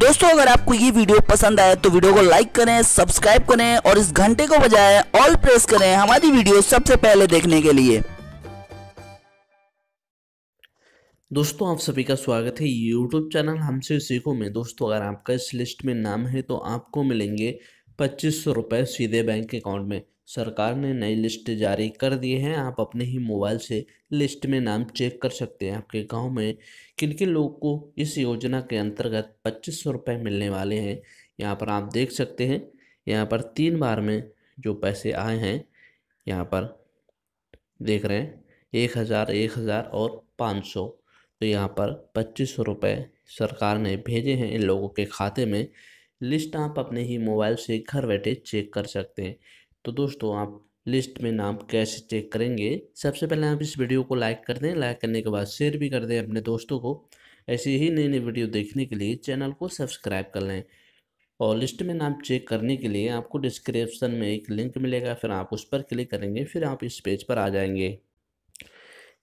दोस्तों अगर आपको ये वीडियो पसंद आए तो वीडियो को लाइक करें सब्सक्राइब करें और इस घंटे को बजाय ऑल प्रेस करें हमारी वीडियो सबसे पहले देखने के लिए दोस्तों आप सभी का स्वागत है यूट्यूब चैनल हमसे सीखो में दोस्तों अगर आपका इस लिस्ट में नाम है तो आपको मिलेंगे पच्चीस सौ सीधे बैंक अकाउंट में सरकार ने नई लिस्ट जारी कर दी है आप अपने ही मोबाइल से लिस्ट में नाम चेक कर सकते हैं आपके गांव में किन किन लोग को इस योजना के अंतर्गत पच्चीस सौ रुपये मिलने वाले हैं यहाँ पर आप देख सकते हैं यहाँ पर तीन बार में जो पैसे आए हैं यहाँ पर देख रहे हैं एक हज़ार एक हज़ार और पाँच सौ तो यहाँ पर पच्चीस सौ रुपये सरकार ने भेजे हैं इन लोगों के खाते में लिस्ट आप अपने ही मोबाइल से घर बैठे चेक कर सकते हैं तो दोस्तों आप लिस्ट में नाम कैसे चेक करेंगे सबसे पहले आप इस वीडियो को लाइक कर दें लाइक करने के बाद शेयर भी कर दें अपने दोस्तों को ऐसी ही नई नई वीडियो देखने के लिए चैनल को सब्सक्राइब कर लें और लिस्ट में नाम चेक करने के लिए आपको डिस्क्रिप्शन में एक लिंक मिलेगा फिर आप उस पर क्लिक करेंगे फिर आप इस पेज पर आ जाएंगे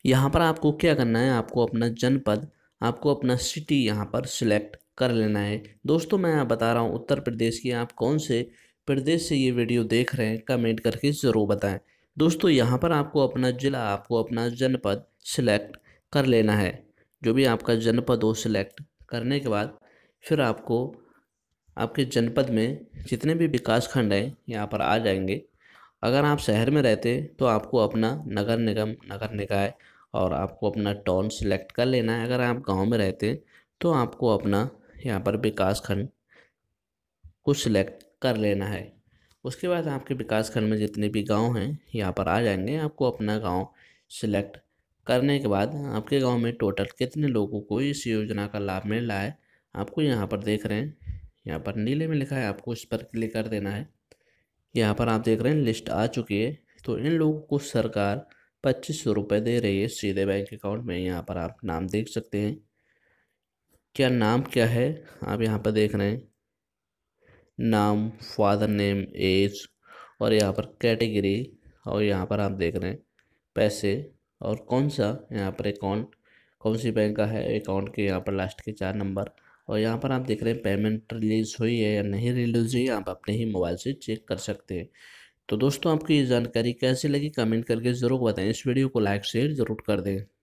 यहाँ पर आपको क्या करना है आपको अपना जनपद आपको अपना सिटी यहाँ पर सिलेक्ट कर लेना है दोस्तों मैं बता रहा हूँ उत्तर प्रदेश की आप कौन से प्रदेश से ये वीडियो देख रहे हैं कमेंट करके ज़रूर बताएं दोस्तों यहाँ पर आपको अपना ज़िला आपको अपना जनपद सिलेक्ट कर लेना है जो भी आपका जनपद हो सिलेक्ट करने के बाद फिर आपको आपके जनपद में जितने भी विकास खंड हैं यहाँ पर आ जाएंगे अगर आप शहर में रहते तो आपको अपना नगर निगम नगर निकाय और आपको अपना टाउन सिलेक्ट कर लेना है अगर आप गांव में रहते तो आपको अपना यहाँ पर विकास खंड को सिलेक्ट कर लेना है उसके बाद आपके विकास खंड में जितने भी गांव हैं यहाँ पर आ जाएंगे आपको अपना गांव सिलेक्ट करने के बाद आपके गांव में टोटल कितने लोगों को इस योजना का लाभ मिल रहा है आपको यहाँ पर देख रहे हैं यहाँ पर नीले में लिखा है आपको इस पर क्लिक कर देना है यहाँ पर आप देख रहे हैं लिस्ट आ चुकी है तो इन लोगों को सरकार पच्चीस सौ रुपये दे रही है सीधे बैंक अकाउंट में यहाँ पर आप नाम देख सकते हैं क्या नाम क्या है आप यहाँ पर देख रहे हैं नाम फादर नेम एज और यहाँ पर कैटेगरी और यहाँ पर आप देख रहे हैं पैसे और कौन सा यहाँ पर अकाउंट कौन सी बैंक का है अकाउंट के यहाँ पर लास्ट के चार नंबर और यहाँ पर आप देख रहे हैं पेमेंट रिलीज़ हुई है या नहीं रिलीज़ हुई आप अपने ही मोबाइल से चेक कर सकते हैं तो दोस्तों आपको ये जानकारी कैसी लगी कमेंट करके ज़रूर बताएं इस वीडियो को लाइक शेयर ज़रूर कर दें